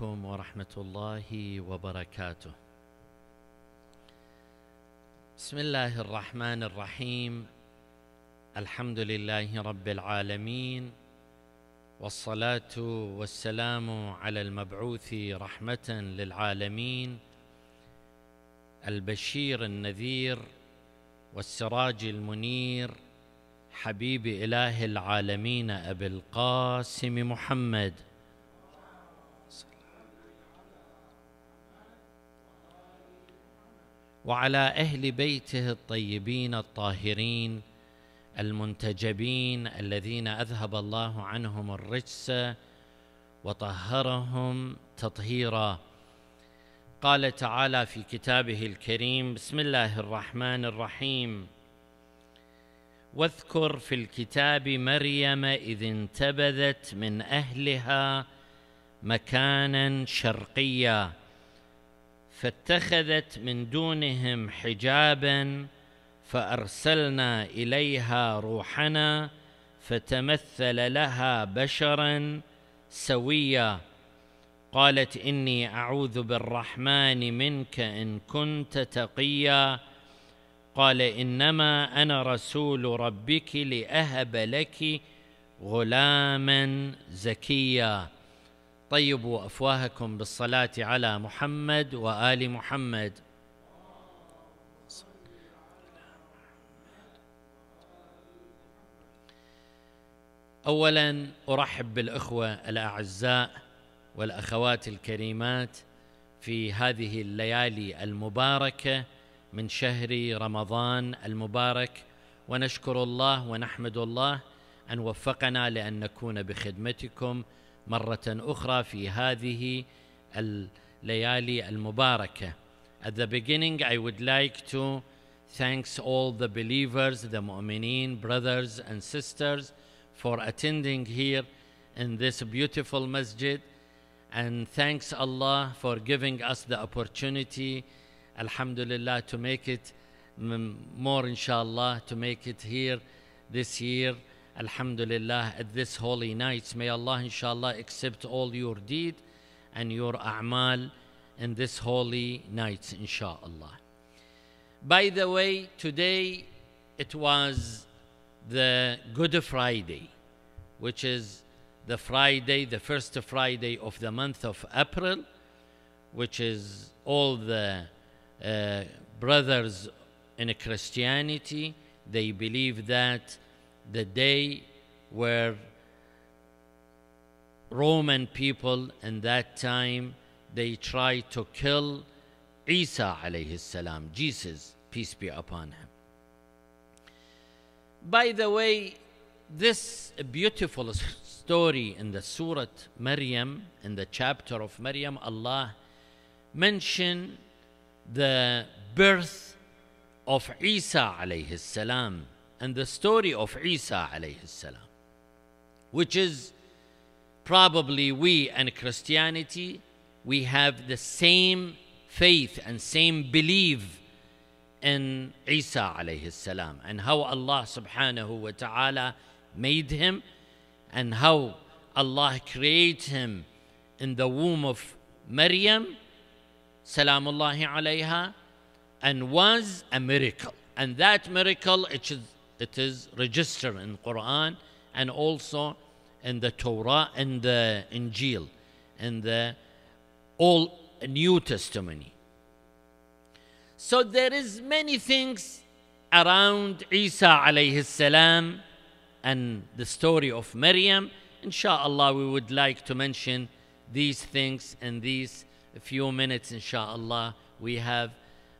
عليكم ورحمة الله وبركاته. بسم الله الرحمن الرحيم. الحمد لله رب العالمين والصلاة والسلام على المبعوث رحمة للعالمين البشير النذير والسراج المنير حبيب إله العالمين أبي القاسم محمد وعلى اهل بيته الطيبين الطاهرين المنتجبين الذين اذهب الله عنهم الرجس وطهرهم تطهيرا قال تعالى في كتابه الكريم بسم الله الرحمن الرحيم واذكر في الكتاب مريم اذ انتبذت من اهلها مكانا شرقيا فاتخذت من دونهم حجابا فارسلنا اليها روحنا فتمثل لها بشرا سويا قالت اني اعوذ بالرحمن منك ان كنت تقيا قال انما انا رسول ربك لاهب لك غلاما زكيا طيبوا أفواهكم بالصلاة على محمد وآل محمد اولا ارحب بالاخوه الاعزاء والاخوات الكريمات في هذه الليالي المباركه من شهر رمضان المبارك ونشكر الله ونحمد الله ان وفقنا لان نكون بخدمتكم مرة أخرى في هذه الليالي المباركة. At the beginning I would like to thanks all the believers, the mu'mineen, brothers and sisters for attending here in this beautiful masjid and thanks Allah for giving us the opportunity alhamdulillah to make it more inshallah to make it here this year Alhamdulillah, at this holy night, may Allah inshallah accept all your deed and your a'mal in this holy night, inshallah. By the way, today it was the Good Friday, which is the Friday, the first Friday of the month of April, which is all the uh, brothers in Christianity, they believe that the day where Roman people in that time they tried to kill Isa alayhi salam, Jesus, peace be upon him. By the way, this beautiful story in the Surah Maryam, in the chapter of Maryam, Allah mentioned the birth of Isa alayhi salam and the story of Isa alayhi salam, which is probably we and Christianity, we have the same faith and same belief in Isa alayhi salam and how Allah subhanahu wa ta'ala made him and how Allah created him in the womb of Maryam salamullahi alayha and was a miracle and that miracle it is it is registered in Quran and also in the Torah and the Injil and the all New Testimony. So there is many things around Isa alayhi salam and the story of Maryam. Inshallah, we would like to mention these things in these few minutes, inshallah, we have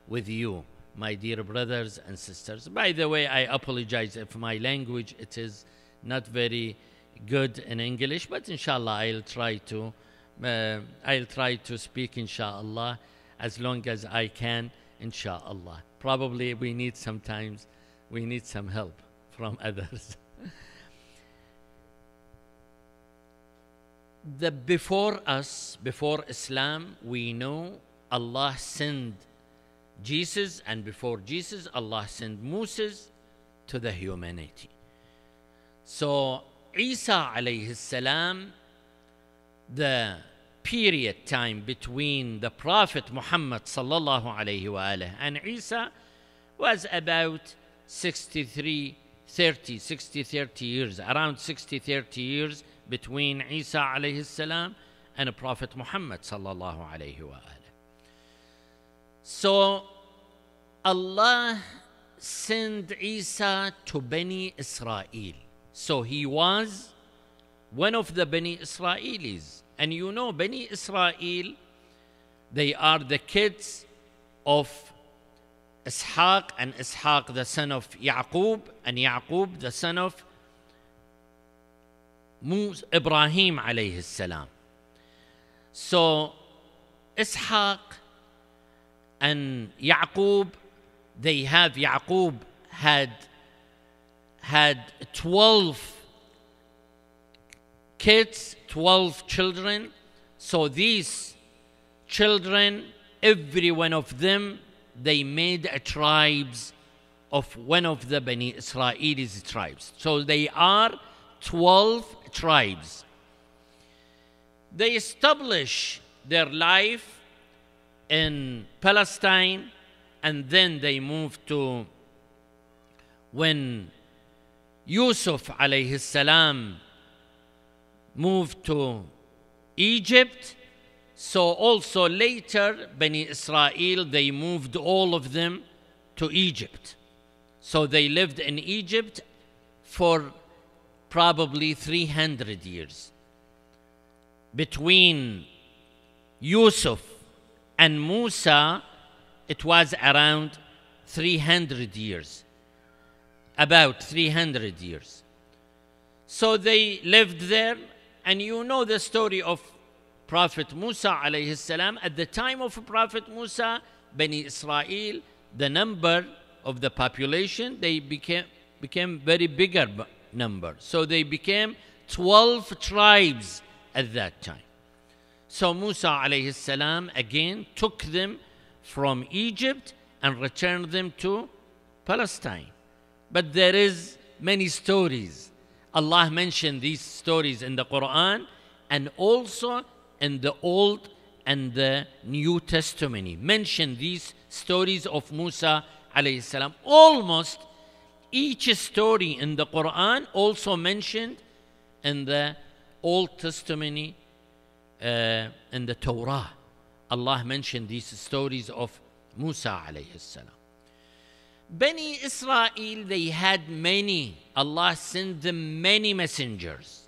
with you my dear brothers and sisters. By the way, I apologize if my language it is not very good in English, but inshallah I'll try to uh, I'll try to speak inshallah as long as I can inshallah. Probably we need sometimes we need some help from others. the before us, before Islam, we know Allah sent Jesus and before Jesus, Allah sent Moses to the humanity. So Isa alayhi salam, the period time between the Prophet Muhammad sallallahu alayhi wa and Isa was about 63, 30, 60, 30 years, around 60, 30 years between Isa alayhi salam and Prophet Muhammad sallallahu alayhi wa so Allah sent Isa to Bani Israel. So he was one of the Bani Israelis. And you know, Bani Israel, they are the kids of Ishaq and Ishaq the son of Yaqub and Yaqub the son of Mus Ibrahim alayhi salam. So Ishaq and Yaqub, they have Yaqub had had 12 kids, 12 children. So these children, every one of them, they made a tribes of one of the Bani Israelis tribes. So they are 12 tribes. They establish their life in Palestine, and then they moved to when Yusuf alayhi salam moved to Egypt. So also later, Bani Israel, they moved all of them to Egypt. So they lived in Egypt for probably 300 years. Between Yusuf and Musa, it was around 300 years, about 300 years. So they lived there, and you know the story of Prophet Musa alayhi salam. At the time of Prophet Musa, Bani Israel, the number of the population, they became, became very bigger number. So they became 12 tribes at that time. So Musa alayhi salam again took them from Egypt and returned them to Palestine. But there is many stories. Allah mentioned these stories in the Quran and also in the Old and the New Testament. Mention these stories of Musa alayhi salam. Almost each story in the Quran also mentioned in the Old Testament uh, in the Torah, Allah mentioned these stories of Musa alayhi salam. Bani Israel, they had many. Allah sent them many messengers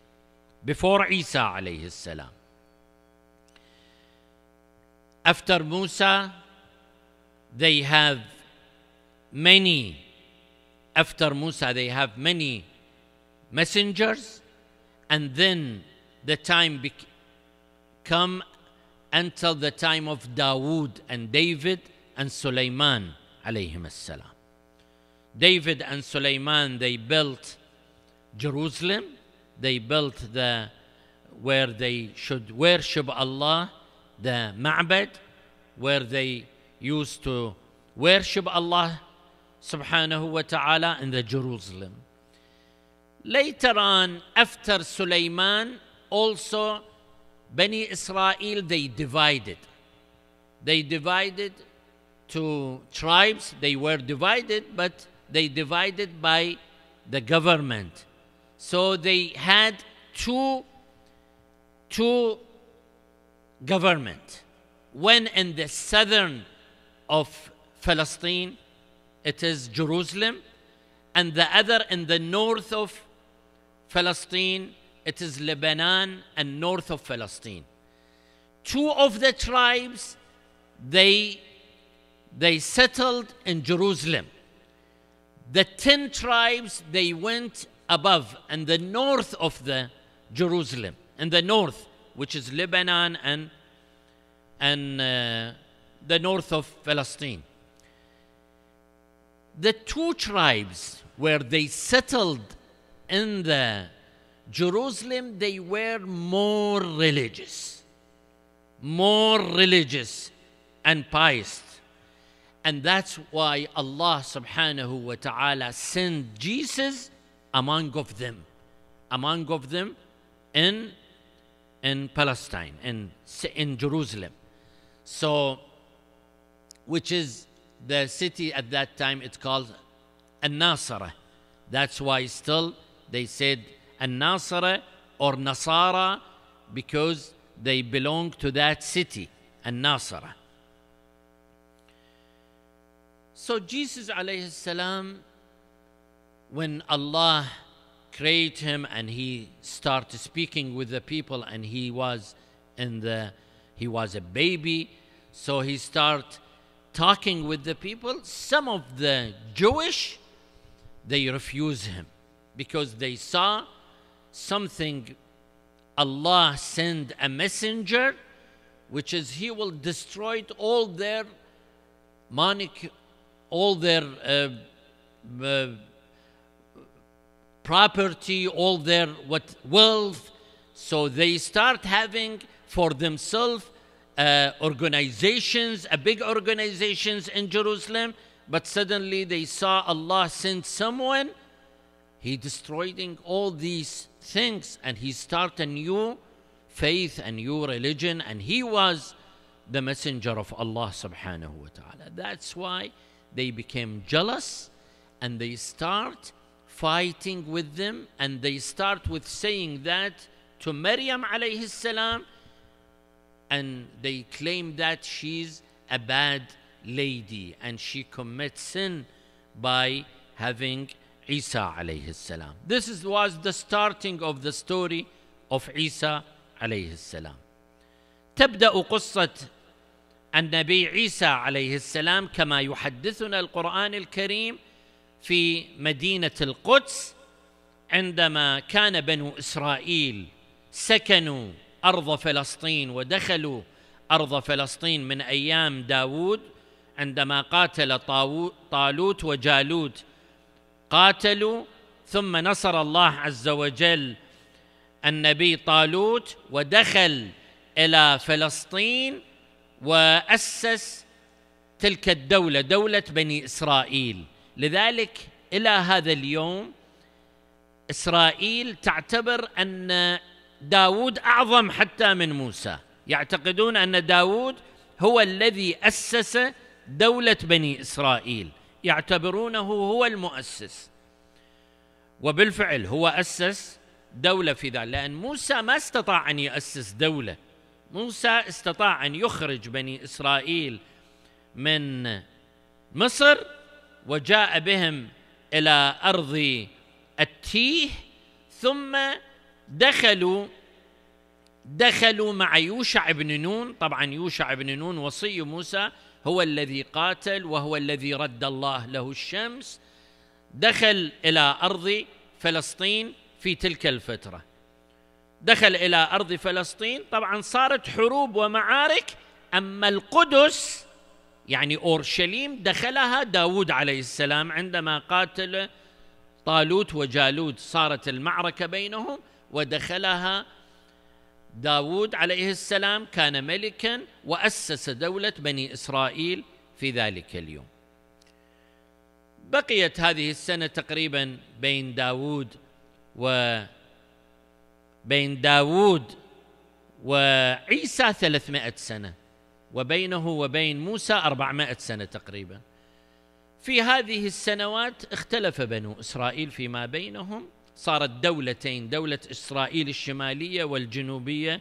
before Isa alayhi salam. After Musa, they have many. After Musa, they have many messengers. And then the time became come until the time of Dawood and David and Sulaiman alayhim salam. David and Sulaiman they built Jerusalem, they built the where they should worship Allah, the Ma'bad, where they used to worship Allah subhanahu wa ta'ala in the Jerusalem. Later on, after Sulaiman, also Bani Israel, they divided. They divided to tribes. They were divided, but they divided by the government. So they had two, two government. When in the southern of Palestine, it is Jerusalem, and the other in the north of Palestine, it is Lebanon and north of Palestine. Two of the tribes, they, they settled in Jerusalem. The ten tribes, they went above and the north of the Jerusalem, in the north, which is Lebanon and, and uh, the north of Palestine. The two tribes where they settled in the Jerusalem, they were more religious, more religious and pious. And that's why Allah subhanahu wa ta'ala sent Jesus among of them, among of them in, in Palestine, in, in Jerusalem. So, which is the city at that time, it's called An-Nasara. That's why still they said and Nasara or Nasara because they belong to that city, and Nasara. So Jesus alayhi salam, when Allah created him and he started speaking with the people and he was in the he was a baby, so he started talking with the people. Some of the Jewish they refuse him because they saw something Allah send a messenger, which is he will destroy all their manic, all their uh, uh, property, all their what wealth. So they start having for themselves uh, organizations, a big organizations in Jerusalem. But suddenly they saw Allah send someone. He destroying all these things and he start a new faith and new religion and he was the messenger of Allah subhanahu wa ta'ala that's why they became jealous and they start fighting with them and they start with saying that to Maryam alayhi salam and they claim that she's a bad lady and she commits sin by having عيسى عليه السلام. This is, was the starting of the story of عيسى عليه السلام تبدا قصه النبي عيسى عليه السلام كما يحدثنا القران الكريم في مدينه القدس عندما كان بنو اسرائيل سكنوا ارض فلسطين ودخلوا ارض فلسطين من ايام داوود عندما قاتل طالوت وجالوت قاتلوا ثم نصر الله عز وجل النبي طالوت ودخل الى فلسطين واسس تلك الدوله دوله بني اسرائيل لذلك الى هذا اليوم اسرائيل تعتبر ان داود اعظم حتى من موسى يعتقدون ان داود هو الذي اسس دوله بني اسرائيل يعتبرونه هو المؤسس وبالفعل هو أسس دولة في ذلك لأن موسى ما استطاع أن يؤسس دولة موسى استطاع أن يخرج بني إسرائيل من مصر وجاء بهم إلى أرض التيه ثم دخلوا دخلوا مع يوشع بن نون طبعا يوشع بن نون وصي موسى هو الذي قاتل وهو الذي رد الله له الشمس دخل الى ارض فلسطين في تلك الفتره دخل الى ارض فلسطين طبعا صارت حروب ومعارك اما القدس يعني اورشليم دخلها داود عليه السلام عندما قاتل طالوت وجالوت صارت المعركه بينهم ودخلها داود عليه السلام كان ملكا وأسس دولة بني إسرائيل في ذلك اليوم بقيت هذه السنة تقريبا بين داود و بين داود وعيسى 300 سنة وبينه وبين موسى 400 سنة تقريبا في هذه السنوات اختلف بنو إسرائيل فيما بينهم صارت دولتين دولة إسرائيل الشمالية والجنوبية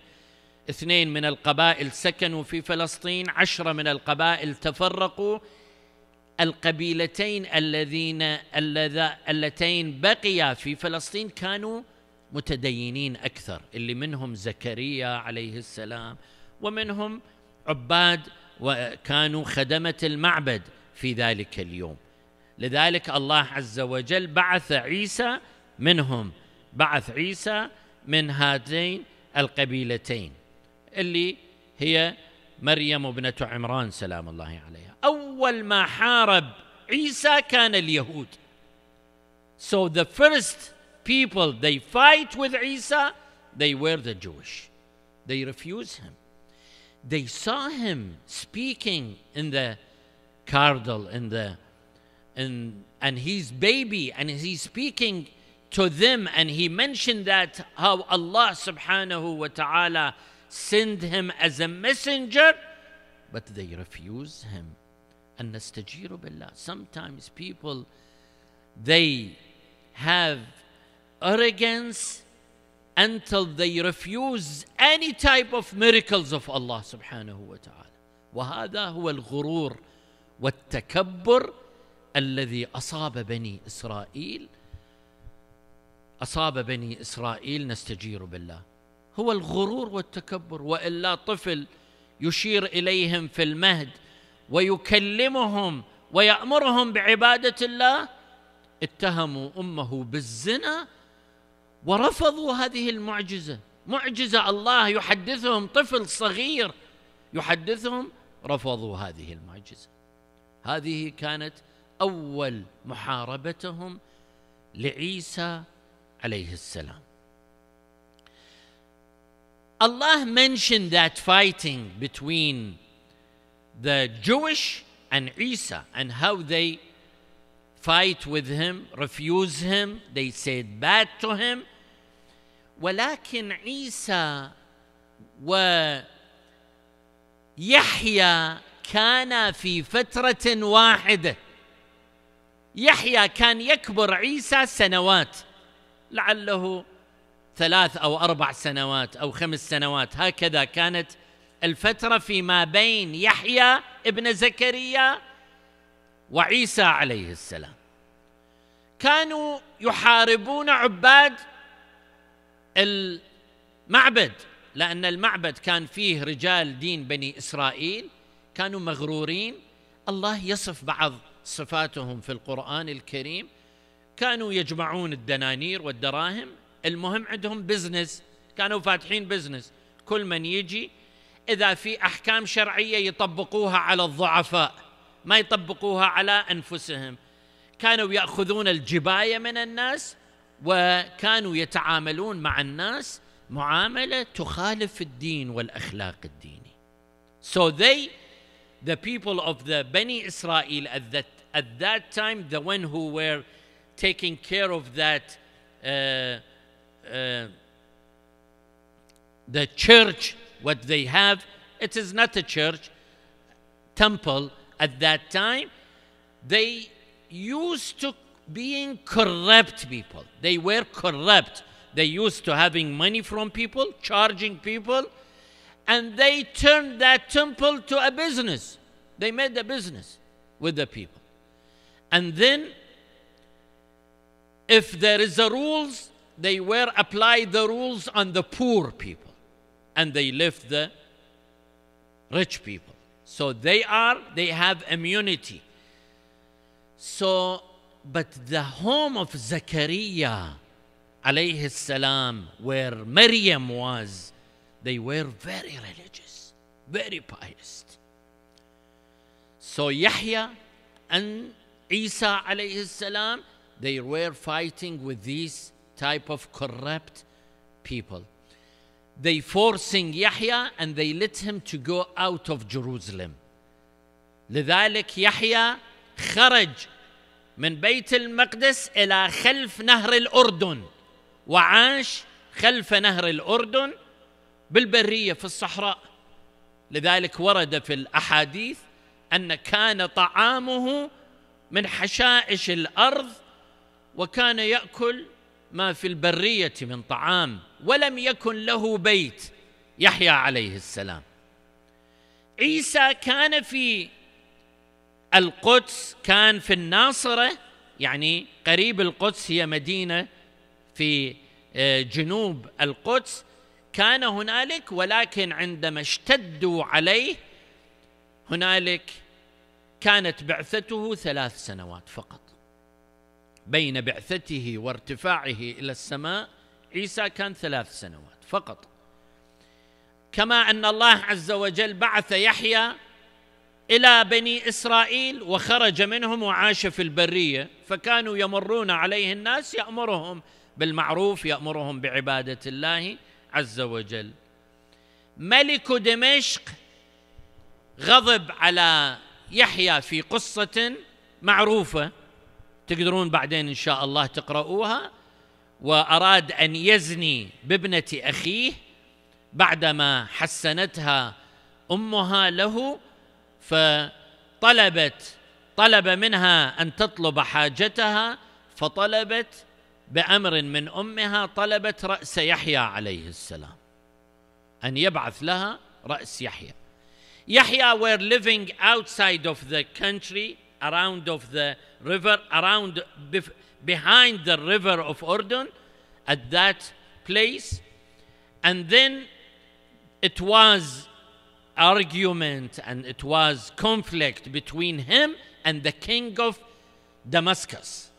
اثنين من القبائل سكنوا في فلسطين عشرة من القبائل تفرقوا القبيلتين اللذين اللتين بقيا في فلسطين كانوا متدينين أكثر اللي منهم زكريا عليه السلام ومنهم عباد وكانوا خدمة المعبد في ذلك اليوم لذلك الله عز وجل بعث عيسى منهم بعث عيسى من هاتين القبيلتين اللي هي مريم ابنة عمران سلام الله عليها أول ما حارب عيسى كان اليهود So the first people they fight with Isa, they were the Jewish. They refuse him. They saw him speaking in the cardinal, in the in and he's baby and he's speaking to them and he mentioned that how Allah subhanahu wa ta'ala send him as a messenger but they refuse him and nastajiru billah sometimes people they have arrogance until they refuse any type of miracles of Allah subhanahu wa ta'ala وهذا هو الغرور والتكبر الذي أصاب بني إسرائيل أصاب بني إسرائيل نستجير بالله هو الغرور والتكبر وإلا طفل يشير إليهم في المهد ويكلمهم ويأمرهم بعبادة الله اتهموا أمه بالزنا ورفضوا هذه المعجزة معجزة الله يحدثهم طفل صغير يحدثهم رفضوا هذه المعجزة هذه كانت أول محاربتهم لعيسى Allah mentioned that fighting between the Jewish and Isa and how they fight with him, refuse him, they said bad to him. ولكن عيسى ويحيى كان في فترة واحدة يحيى كان يكبر عيسى سنوات لعله ثلاث او اربع سنوات او خمس سنوات هكذا كانت الفتره فيما بين يحيى ابن زكريا وعيسى عليه السلام كانوا يحاربون عباد المعبد لان المعبد كان فيه رجال دين بني اسرائيل كانوا مغرورين الله يصف بعض صفاتهم في القران الكريم كانوا يجمعون الدنانير والدراهم المهم عندهم بزنس كانوا فاتحين بزنس كل من يجي اذا في احكام شرعيه يطبقوها على الضعفاء ما يطبقوها على انفسهم كانوا ياخذون الجبايه من الناس وكانوا يتعاملون مع الناس معامله تخالف الدين والاخلاق الديني so they the people of the Bani Israel at that at that time the one who were taking care of that, uh, uh, the church, what they have. It is not a church, temple at that time. They used to being corrupt people. They were corrupt. They used to having money from people, charging people, and they turned that temple to a business. They made a business with the people. And then if there is a rules, they were applied the rules on the poor people and they left the rich people. So they are, they have immunity. So, but the home of Zechariah alayhi salam, where Maryam was, they were very religious, very pious. So Yahya and Isa alayhi salam, they were fighting with these type of corrupt people. They forcing Yahya and they let him to go out of Jerusalem. لذلك يحيى خرج من بيت المقدس إلى خلف نهر الأردن وعاش خلف نهر الأردن بالبرية في الصحراء لذلك ورد في الأحاديث أن كان طعامه من حشائش الأرض وكان ياكل ما في البريه من طعام ولم يكن له بيت يحيى عليه السلام عيسى كان في القدس كان في الناصره يعني قريب القدس هي مدينه في آه، جنوب القدس كان هنالك ولكن عندما اشتدوا عليه هنالك كانت بعثته ثلاث سنوات فقط بين بعثته وارتفاعه الى السماء عيسى كان ثلاث سنوات فقط كما ان الله عز وجل بعث يحيى الى بني اسرائيل وخرج منهم وعاش في البريه فكانوا يمرون عليه الناس يامرهم بالمعروف يامرهم بعباده الله عز وجل ملك دمشق غضب على يحيى في قصه معروفه تقدرون بعدين ان شاء الله تقرؤوها واراد ان يزني بابنه اخيه بعدما حسنتها امها له فطلبت طلب منها ان تطلب حاجتها فطلبت بامر من امها طلبت راس يحيى عليه السلام ان يبعث لها راس يحيى يحيى were living outside of the country around of the river, around bef- behind the river of Ordon, at that place, and then it was argument and it was conflict between him and the king of Damascus.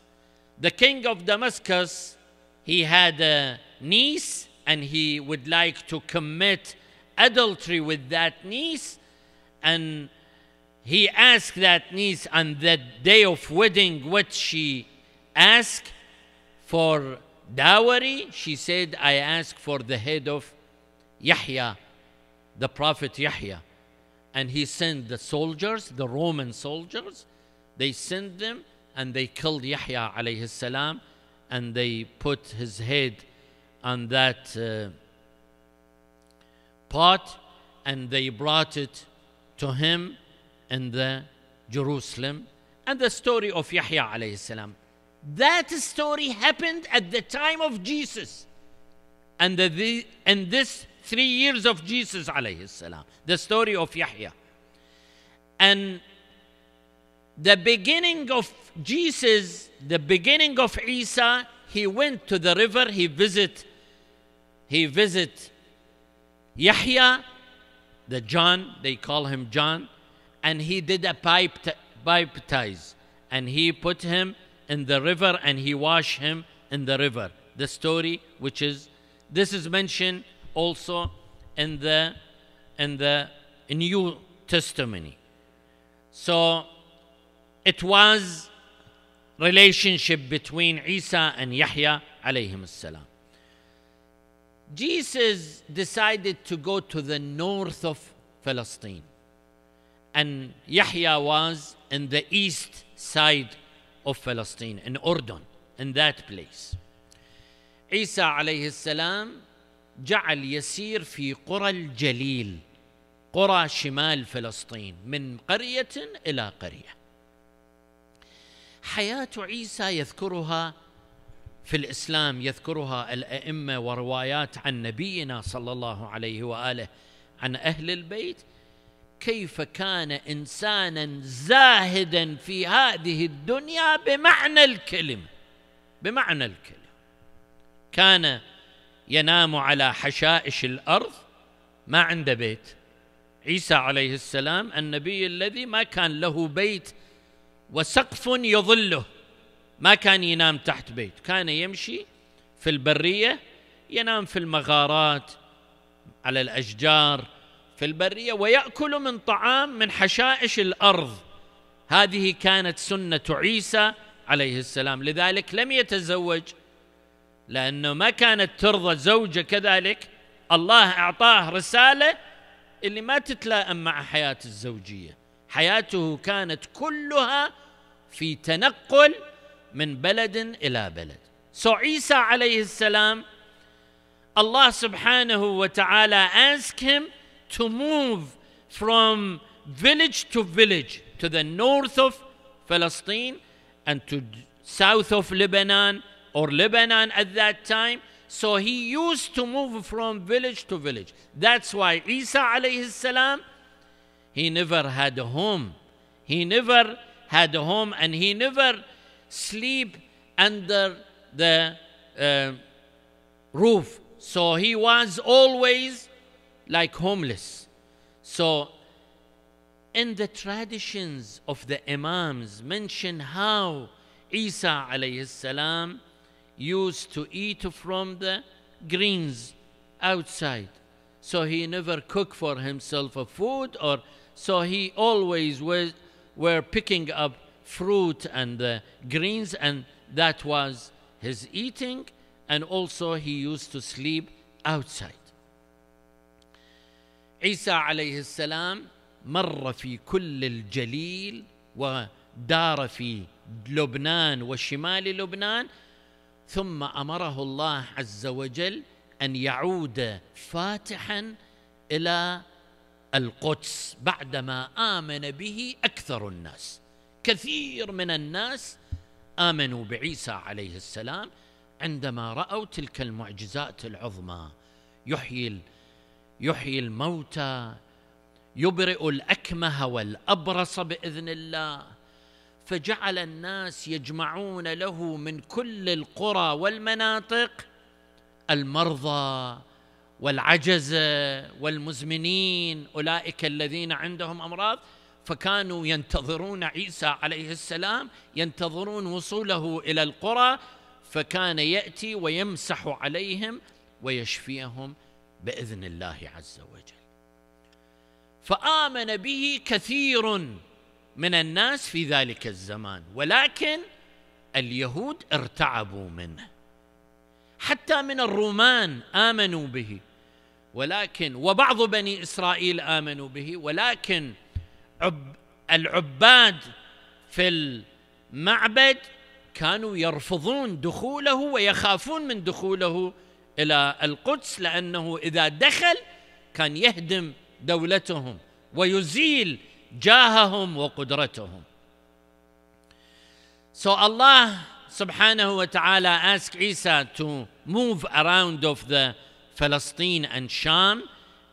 The king of Damascus, he had a niece and he would like to commit adultery with that niece and he asked that niece on that day of wedding what she asked for dowry. She said, I ask for the head of Yahya, the prophet Yahya. And he sent the soldiers, the Roman soldiers, they sent them and they killed Yahya alayhi salam and they put his head on that uh, pot and they brought it to him in the Jerusalem and the story of Yahya alayhi salam. That story happened at the time of Jesus and the, in this three years of Jesus alayhi salam, the story of Yahya. And the beginning of Jesus, the beginning of Isa, he went to the river, he visit, he visit Yahya, the John, they call him John, and he did a pipe baptize and he put him in the river and he washed him in the river the story which is this is mentioned also in the in the new testimony so it was relationship between Isa and Yahya alayhim salam Jesus decided to go to the north of Palestine and Yahya was in the east side of Palestine, in Urdun, in that place. عيسى عليه السلام جعل يسير في قرى الجليل قرى شمال فلسطين من قرية إلى قرية حياة عيسى يذكرها في الإسلام يذكرها الأئمة وروايات عن نبينا صلى الله عليه وآله عن أهل البيت كيف كان انسانا زاهدا في هذه الدنيا بمعنى الكلمه بمعنى الكلمه كان ينام على حشائش الارض ما عنده بيت عيسى عليه السلام النبي الذي ما كان له بيت وسقف يظله ما كان ينام تحت بيت كان يمشي في البريه ينام في المغارات على الاشجار في البريه وياكل من طعام من حشائش الارض هذه كانت سنه عيسى عليه السلام لذلك لم يتزوج لانه ما كانت ترضى زوجه كذلك الله اعطاه رساله اللي ما تتلائم مع حياة الزوجيه حياته كانت كلها في تنقل من بلد الى بلد سو عيسى عليه السلام الله سبحانه وتعالى asked him to move from village to village to the north of Palestine and to south of Lebanon or Lebanon at that time. So he used to move from village to village. That's why Isa alayhi salam, he never had a home. He never had a home and he never sleep under the uh, roof. So he was always like homeless. So in the traditions of the Imams mention how Isa alayhi used to eat from the greens outside. So he never cooked for himself a food or so he always was were picking up fruit and the uh, greens and that was his eating and also he used to sleep outside. عيسى عليه السلام مر في كل الجليل ودار في لبنان وشمال لبنان ثم امره الله عز وجل ان يعود فاتحا الى القدس بعدما امن به اكثر الناس كثير من الناس امنوا بعيسى عليه السلام عندما راوا تلك المعجزات العظمى يحيي يحيي الموتى يبرئ الاكمه والابرص باذن الله فجعل الناس يجمعون له من كل القرى والمناطق المرضى والعجزه والمزمنين اولئك الذين عندهم امراض فكانوا ينتظرون عيسى عليه السلام ينتظرون وصوله الى القرى فكان ياتي ويمسح عليهم ويشفيهم باذن الله عز وجل فامن به كثير من الناس في ذلك الزمان ولكن اليهود ارتعبوا منه حتى من الرومان امنوا به ولكن وبعض بني اسرائيل امنوا به ولكن عب العباد في المعبد كانوا يرفضون دخوله ويخافون من دخوله الى القدس لانه اذا دخل كان يهدم دولتهم ويزيل جاههم وقدرتهم. So Allah subhanahu wa ta'ala asked Isa to move around of the Palestine and Sham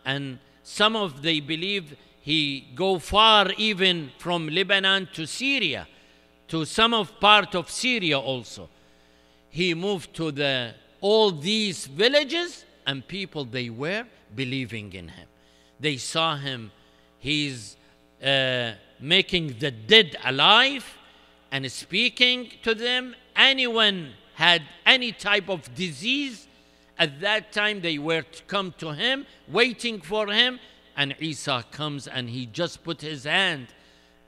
and some of they believe he go far even from Lebanon to Syria to some of part of Syria also. He moved to the all these villages and people they were believing in him. They saw him, he's uh, making the dead alive and speaking to them. Anyone had any type of disease, at that time they were to come to him, waiting for him, and Isa comes and he just put his hand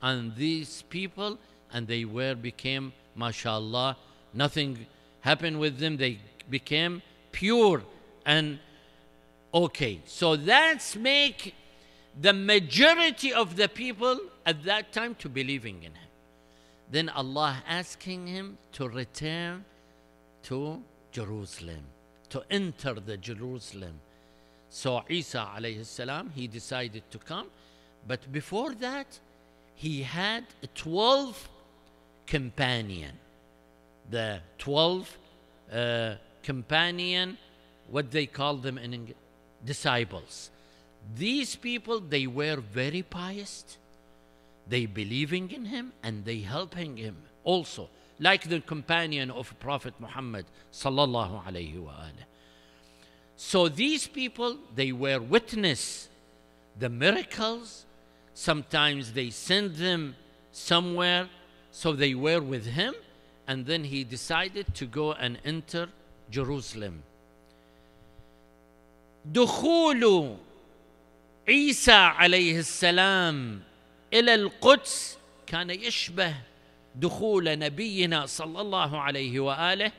on these people and they were became, mashallah, nothing happened with them. They became pure and okay. So that's make the majority of the people at that time to believing in him. Then Allah asking him to return to Jerusalem, to enter the Jerusalem. So Isa alayhi salam, he decided to come. But before that, he had 12 companion, the 12 uh, companion, what they call them in English, disciples. These people, they were very pious. They believing in him and they helping him also, like the companion of Prophet Muhammad sallallahu alaihi wasallam. So these people, they were witness the miracles. Sometimes they send them somewhere, so they were with him, and then he decided to go and enter جيروسلم دخول عيسى عليه السلام الى القدس كان يشبه دخول نبينا صلى الله عليه واله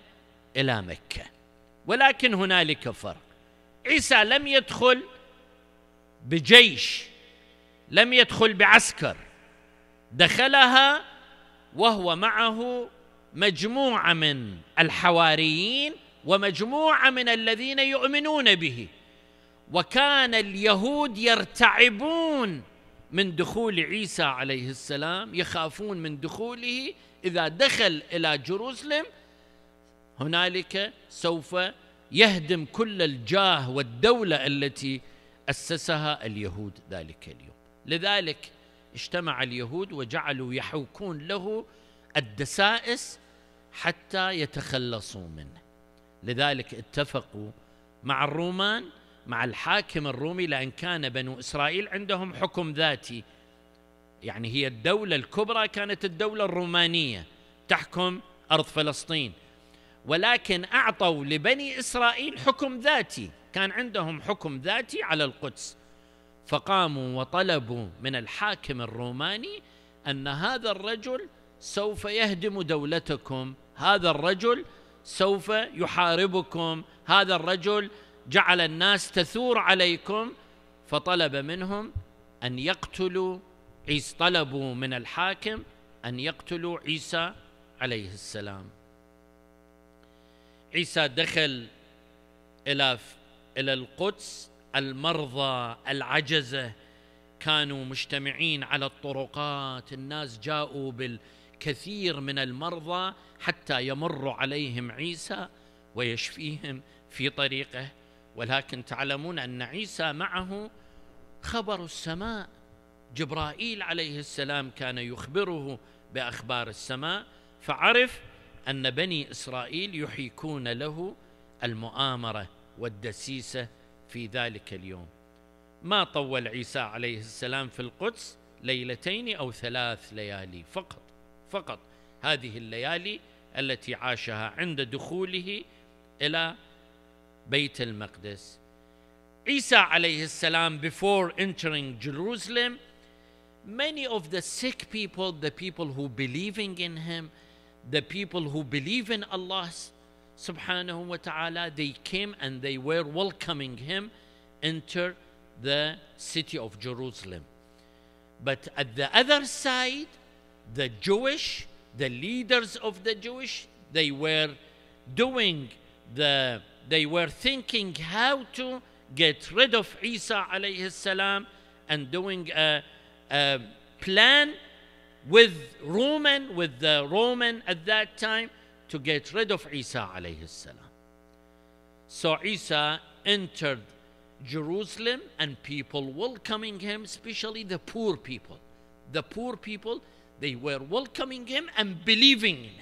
الى مكه ولكن هنالك فرق عيسى لم يدخل بجيش لم يدخل بعسكر دخلها وهو معه مجموعه من الحواريين ومجموعه من الذين يؤمنون به وكان اليهود يرتعبون من دخول عيسى عليه السلام يخافون من دخوله اذا دخل الى جروسلم هنالك سوف يهدم كل الجاه والدوله التي اسسها اليهود ذلك اليوم لذلك اجتمع اليهود وجعلوا يحوكون له الدسائس حتى يتخلصوا منه لذلك اتفقوا مع الرومان مع الحاكم الرومي لأن كان بنو إسرائيل عندهم حكم ذاتي يعني هي الدولة الكبرى كانت الدولة الرومانية تحكم أرض فلسطين ولكن أعطوا لبني إسرائيل حكم ذاتي كان عندهم حكم ذاتي على القدس فقاموا وطلبوا من الحاكم الروماني أن هذا الرجل سوف يهدم دولتكم هذا الرجل سوف يحاربكم هذا الرجل جعل الناس تثور عليكم فطلب منهم ان يقتلوا عيسى طلبوا من الحاكم ان يقتلوا عيسى عليه السلام عيسى دخل الى الى القدس المرضى العجزه كانوا مجتمعين على الطرقات الناس جاءوا بالكثير من المرضى حتى يمر عليهم عيسى ويشفيهم في طريقه ولكن تعلمون ان عيسى معه خبر السماء جبرائيل عليه السلام كان يخبره باخبار السماء فعرف ان بني اسرائيل يحيكون له المؤامره والدسيسه في ذلك اليوم ما طول عيسى عليه السلام في القدس ليلتين او ثلاث ليالي فقط فقط هذه الليالي التي عاشها عند دخوله الى بيت المقدس عيسى عليه السلام before entering Jerusalem many of the sick people the people who believing in him the people who believe in Allah subhanahu wa ta'ala they came and they were welcoming him enter the city of Jerusalem but at the other side the Jewish the leaders of the Jewish, they were doing the, they were thinking how to get rid of Isa alayhi salam and doing a, a plan with Roman, with the Roman at that time to get rid of Isa alayhi salam. So Isa entered Jerusalem and people welcoming him, especially the poor people. The poor people, they were welcoming him and believing in him.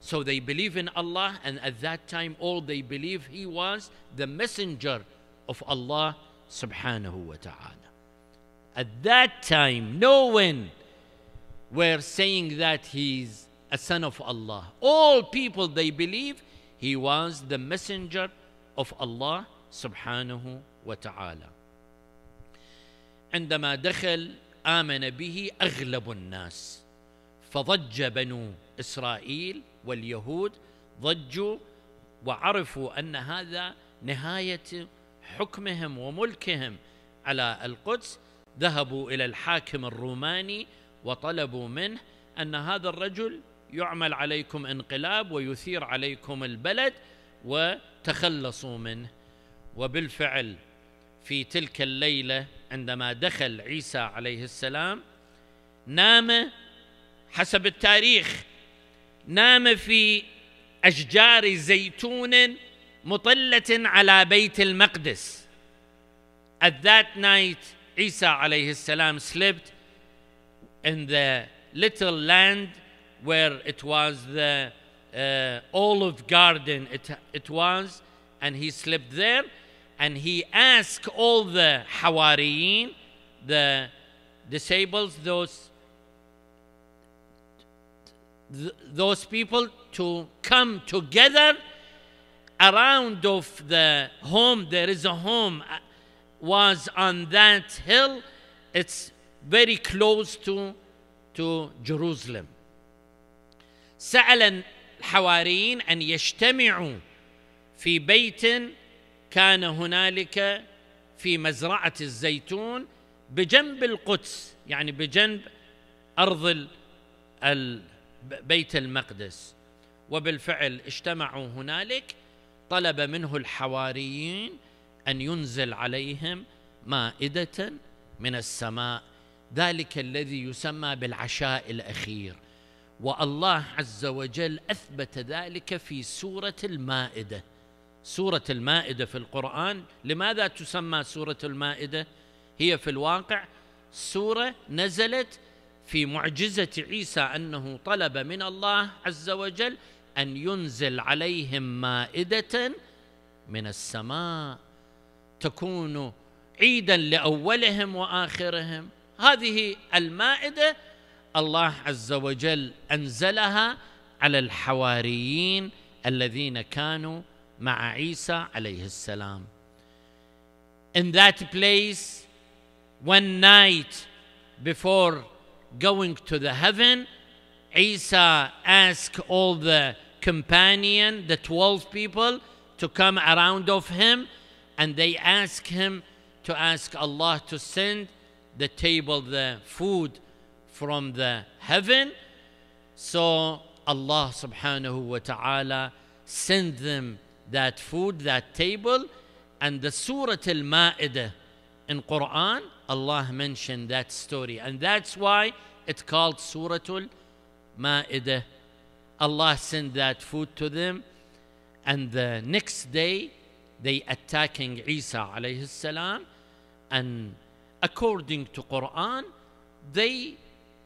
So they believe in Allah, and at that time, all they believe he was the messenger of Allah subhanahu wa ta'ala. At that time, no one were saying that he's a son of Allah. All people they believe he was the messenger of Allah subhanahu wa ta'ala. عندما دخل امن به اغلب الناس فضج بنو اسرائيل واليهود ضجوا وعرفوا ان هذا نهايه حكمهم وملكهم على القدس ذهبوا الى الحاكم الروماني وطلبوا منه ان هذا الرجل يعمل عليكم انقلاب ويثير عليكم البلد وتخلصوا منه وبالفعل في تلك الليله عندما دخل عيسى عليه السلام نام حسب التاريخ نام في اشجار زيتون مطله على بيت المقدس at that night عيسى عليه السلام slept in the little land where it was the uh, olive garden it, it was and he slept there and he asked all the Hawariyin, the disables, those, th those people to come together around of the home. There is a home uh, was on that hill. It's very close to, to Jerusalem. سأل الحواريين أن يجتمعوا في بيت كان هنالك في مزرعه الزيتون بجنب القدس يعني بجنب ارض بيت المقدس وبالفعل اجتمعوا هنالك طلب منه الحواريين ان ينزل عليهم مائده من السماء ذلك الذي يسمى بالعشاء الاخير والله عز وجل اثبت ذلك في سوره المائده سورة المائدة في القرآن لماذا تسمى سورة المائدة؟ هي في الواقع سورة نزلت في معجزة عيسى أنه طلب من الله عز وجل أن ينزل عليهم مائدة من السماء تكون عيدا لأولهم وآخرهم هذه المائدة الله عز وجل أنزلها على الحواريين الذين كانوا مع عيسى عليه السلام. In that place, one night before going to the heaven, Isa asked all the companion, the 12 people, to come around of him, and they asked him to ask Allah to send the table, the food from the heaven. So Allah subhanahu wa ta'ala sent them that food, that table. And the Surah Al Ma'idah in Quran, Allah mentioned that story. And that's why it's called Surah Al Ma'idah. Allah sent that food to them. And the next day, they attacking Isa alayhi salam. And according to Quran, they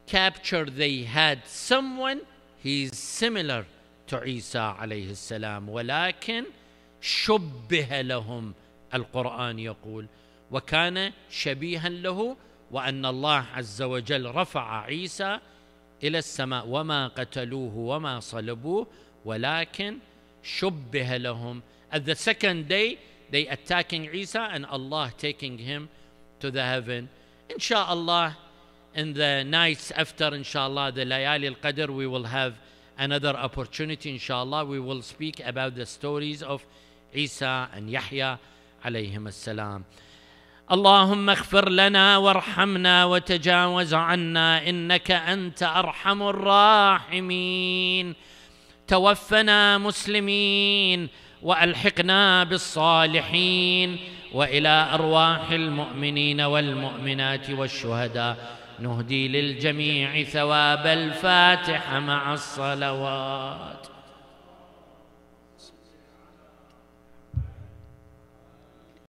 captured, they had someone, he's similar عيسى عليه السلام ولكن شبه لهم القران يقول وكان شبيها له وان الله عز وجل رفع عيسى الى السماء وما قتلوه وما صلبوه ولكن شبه لهم at the second day they attacking Isa and Allah taking him to the heaven inshallah in the nights after inshallah the layali al-qadr we will have another opportunity inshallah we will speak about the stories of Isa and Yahya عليهم السلام اللهم اغفر لنا وارحمنا وتجاوز عنا انك انت ارحم الراحمين توفنا مسلمين والحقنا بالصالحين والى ارواح المؤمنين والمؤمنات والشهداء نهدي للجميع ثواب الفاتحة مع الصلوات